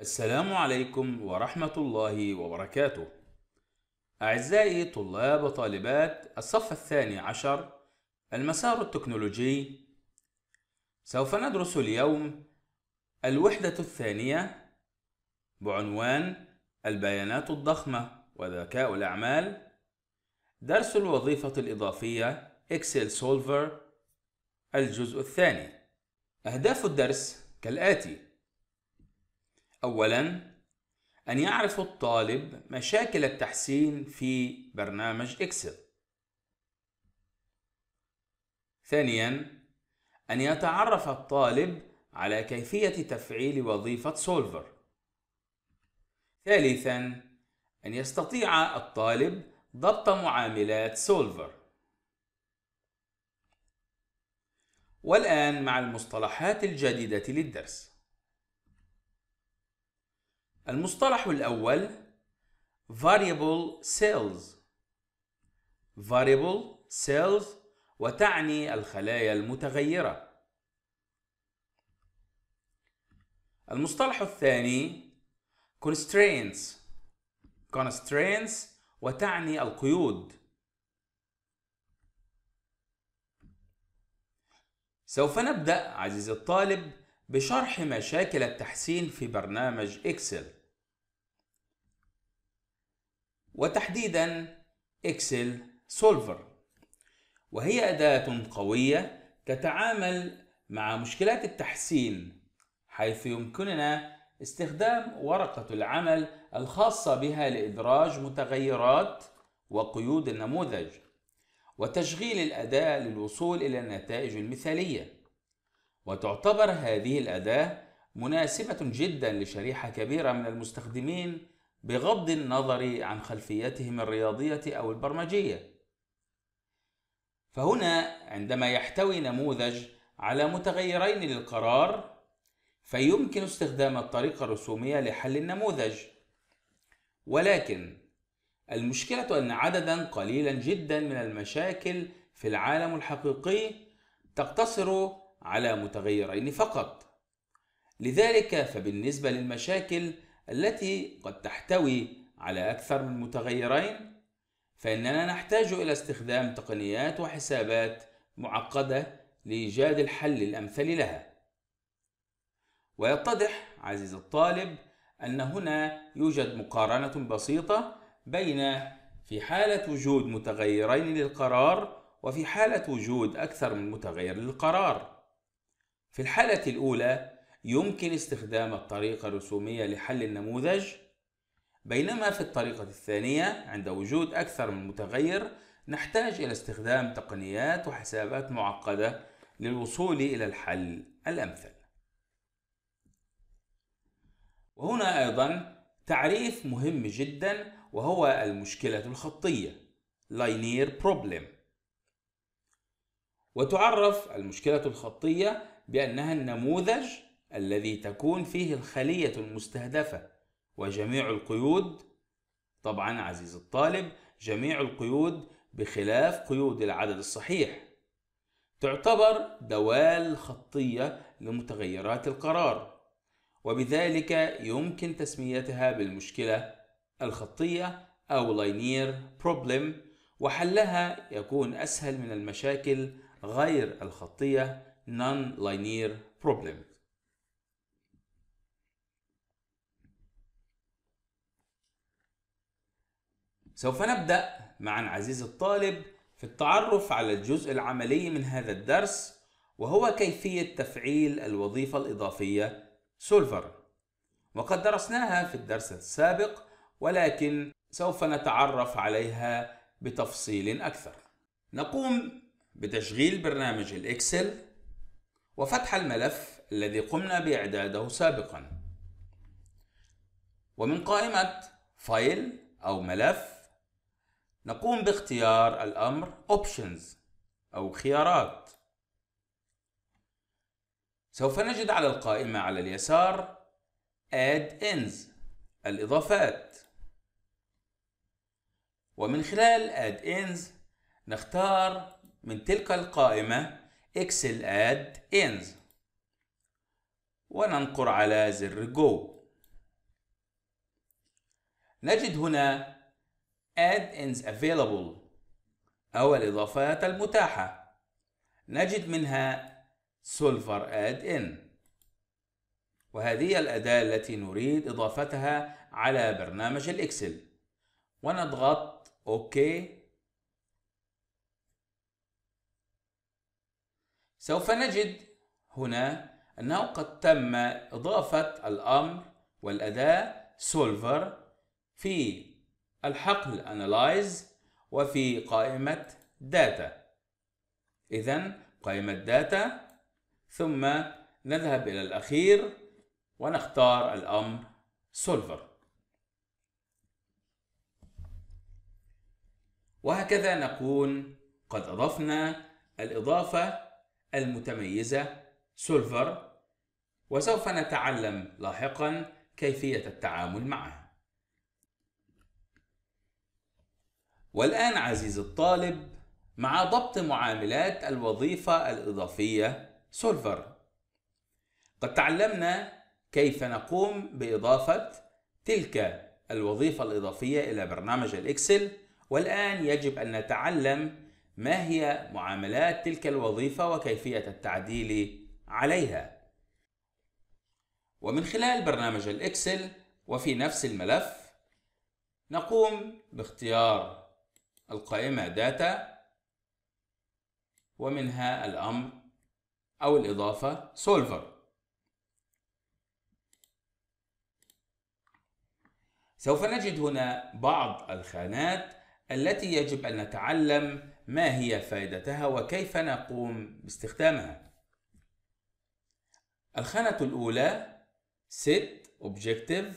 السلام عليكم ورحمة الله وبركاته. أعزائي طلاب وطالبات الصف الثاني عشر المسار التكنولوجي، سوف ندرس اليوم الوحدة الثانية بعنوان البيانات الضخمة وذكاء الأعمال، درس الوظيفة الإضافية Excel Solver الجزء الثاني. أهداف الدرس كالآتي: أولاً أن يعرف الطالب مشاكل التحسين في برنامج إكسل. ثانياً أن يتعرف الطالب على كيفية تفعيل وظيفة سولفر. ثالثاً أن يستطيع الطالب ضبط معاملات سولفر. والآن مع المصطلحات الجديدة للدرس. المصطلح الأول variable cells variable cells وتعني الخلايا المتغيرة المصطلح الثاني constraints constraints وتعني القيود سوف نبدأ عزيزي الطالب بشرح مشاكل التحسين في برنامج إكسل وتحديدا إكسل سولفر وهي أداة قوية تتعامل مع مشكلات التحسين حيث يمكننا استخدام ورقة العمل الخاصة بها لإدراج متغيرات وقيود النموذج وتشغيل الأداة للوصول إلى النتائج المثالية وتعتبر هذه الأداة مناسبة جدا لشريحة كبيرة من المستخدمين بغض النظر عن خلفيتهم الرياضية أو البرمجية. فهنا عندما يحتوي نموذج على متغيرين للقرار فيمكن استخدام الطريقة الرسومية لحل النموذج. ولكن المشكلة أن عددا قليلا جدا من المشاكل في العالم الحقيقي تقتصر على متغيرين فقط لذلك فبالنسبة للمشاكل التي قد تحتوي على أكثر من متغيرين فإننا نحتاج إلى استخدام تقنيات وحسابات معقدة لإيجاد الحل الأمثل لها ويتضح عزيز الطالب أن هنا يوجد مقارنة بسيطة بين في حالة وجود متغيرين للقرار وفي حالة وجود أكثر من متغير للقرار في الحالة الأولى يمكن استخدام الطريقة الرسومية لحل النموذج بينما في الطريقة الثانية عند وجود أكثر من متغير نحتاج إلى استخدام تقنيات وحسابات معقدة للوصول إلى الحل الأمثل وهنا أيضا تعريف مهم جدا وهو المشكلة الخطية linear problem وتعرف المشكلة الخطية بأنها النموذج الذي تكون فيه الخلية المستهدفة وجميع القيود طبعا عزيز الطالب جميع القيود بخلاف قيود العدد الصحيح تعتبر دوال خطية لمتغيرات القرار وبذلك يمكن تسميتها بالمشكلة الخطية أو linear بروبلم وحلها يكون أسهل من المشاكل غير الخطية non-linear problem. سوف نبدأ معا عزيزي الطالب في التعرف على الجزء العملي من هذا الدرس وهو كيفية تفعيل الوظيفة الإضافية سولفر وقد درسناها في الدرس السابق ولكن سوف نتعرف عليها بتفصيل أكثر نقوم بتشغيل برنامج الإكسل وفتح الملف الذي قمنا بإعداده سابقا ومن قائمة فايل أو ملف نقوم باختيار الأمر Options أو خيارات سوف نجد على القائمة على اليسار Add Ins الإضافات ومن خلال Add Ins نختار من تلك القائمة اكسل اد انز وننقر على زر جو نجد هنا add ins available أو الإضافات المتاحة نجد منها سولفر add in وهذه الأداة التي نريد إضافتها على برنامج الإكسل ونضغط OK سوف نجد هنا أنه قد تم إضافة الأمر والأداة solver في الحقل analyze وفي قائمة data إذا قائمة data ثم نذهب إلى الأخير ونختار الأمر solver وهكذا نكون قد أضفنا الإضافة المتميزة سولفر وسوف نتعلم لاحقا كيفية التعامل معها والآن عزيزي الطالب مع ضبط معاملات الوظيفة الإضافية سولفر قد تعلمنا كيف نقوم بإضافة تلك الوظيفة الإضافية إلى برنامج الإكسل والآن يجب أن نتعلم ما هي معاملات تلك الوظيفة وكيفية التعديل عليها ومن خلال برنامج الإكسل وفي نفس الملف نقوم باختيار القائمة داتا ومنها الأمر أو الإضافة سولفر سوف نجد هنا بعض الخانات التي يجب أن نتعلم ما هي فائدتها وكيف نقوم باستخدامها. الخانة الأولى Set Objective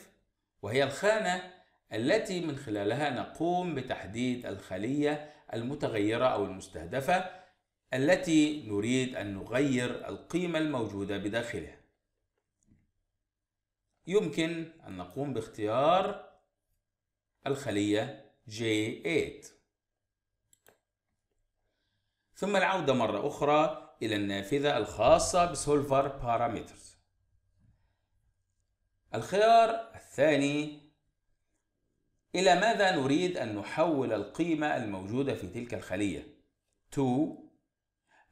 وهي الخانة التي من خلالها نقوم بتحديد الخلية المتغيرة أو المستهدفة التي نريد أن نغير القيمة الموجودة بداخلها. يمكن أن نقوم باختيار الخلية J8 ثم العودة مرة أخرى إلى النافذة الخاصة بسولفر بارامترز الخيار الثاني إلى ماذا نريد أن نحول القيمة الموجودة في تلك الخلية to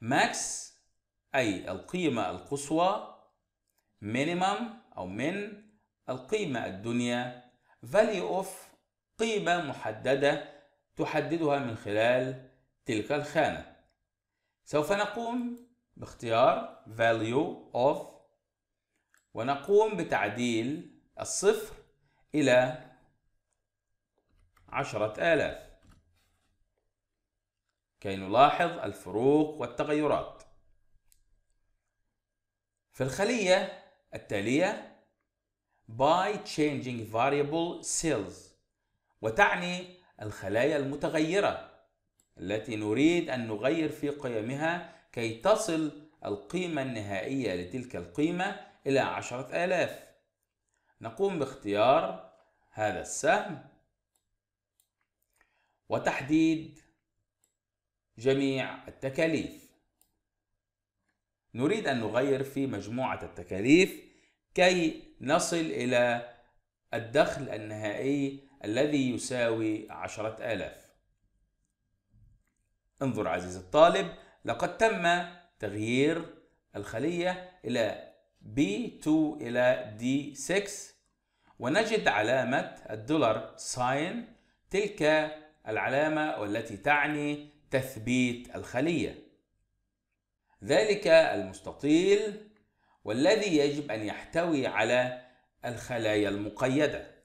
max أي القيمة القصوى minimum أو من القيمة الدنيا value of قيمة محددة تحددها من خلال تلك الخانة سوف نقوم باختيار value of ونقوم بتعديل الصفر إلى عشرة آلاف كي نلاحظ الفروق والتغيرات في الخلية التالية by changing variable cells وتعني الخلايا المتغيرة التي نريد أن نغير في قيمها كي تصل القيمة النهائية لتلك القيمة إلى عشرة آلاف نقوم باختيار هذا السهم وتحديد جميع التكاليف نريد أن نغير في مجموعة التكاليف كي نصل إلى الدخل النهائي الذي يساوي عشرة آلاف انظر عزيزي الطالب لقد تم تغيير الخلية إلى B2 إلى D6 ونجد علامة الدولار ساين تلك العلامة والتي تعني تثبيت الخلية ذلك المستطيل والذي يجب أن يحتوي على الخلايا المقيدة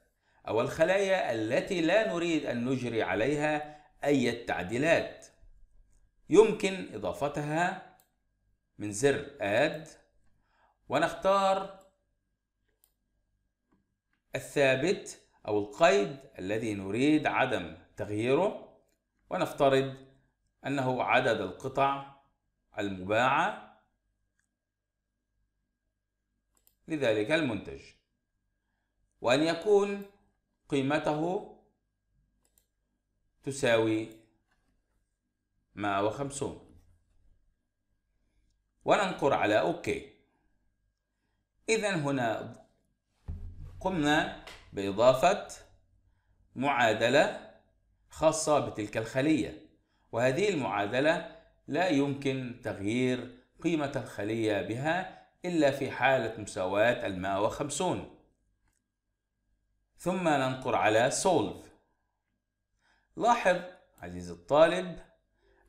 أو الخلايا التي لا نريد أن نجري عليها أي تعديلات يمكن إضافتها من زر add ونختار الثابت أو القيد الذي نريد عدم تغييره ونفترض أنه عدد القطع المباعة لذلك المنتج وأن يكون قيمته تساوي 150 وننقر على أوكي إذا هنا قمنا بإضافة معادلة خاصة بتلك الخلية وهذه المعادلة لا يمكن تغيير قيمة الخلية بها إلا في حالة مساواة الماء وخمسون ثم ننقر على solve لاحظ عزيزي الطالب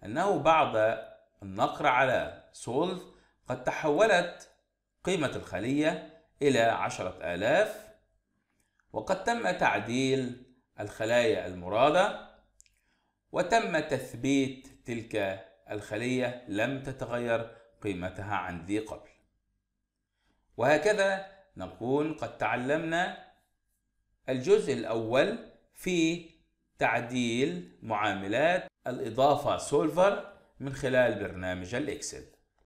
أنه بعد النقر على solve قد تحولت قيمة الخلية إلى عشرة آلاف وقد تم تعديل الخلايا المرادة وتم تثبيت تلك الخلية لم تتغير قيمتها عن ذي قبل وهكذا نكون قد تعلمنا الجزء الأول في تعديل معاملات الإضافة سولفر من خلال برنامج الإكسل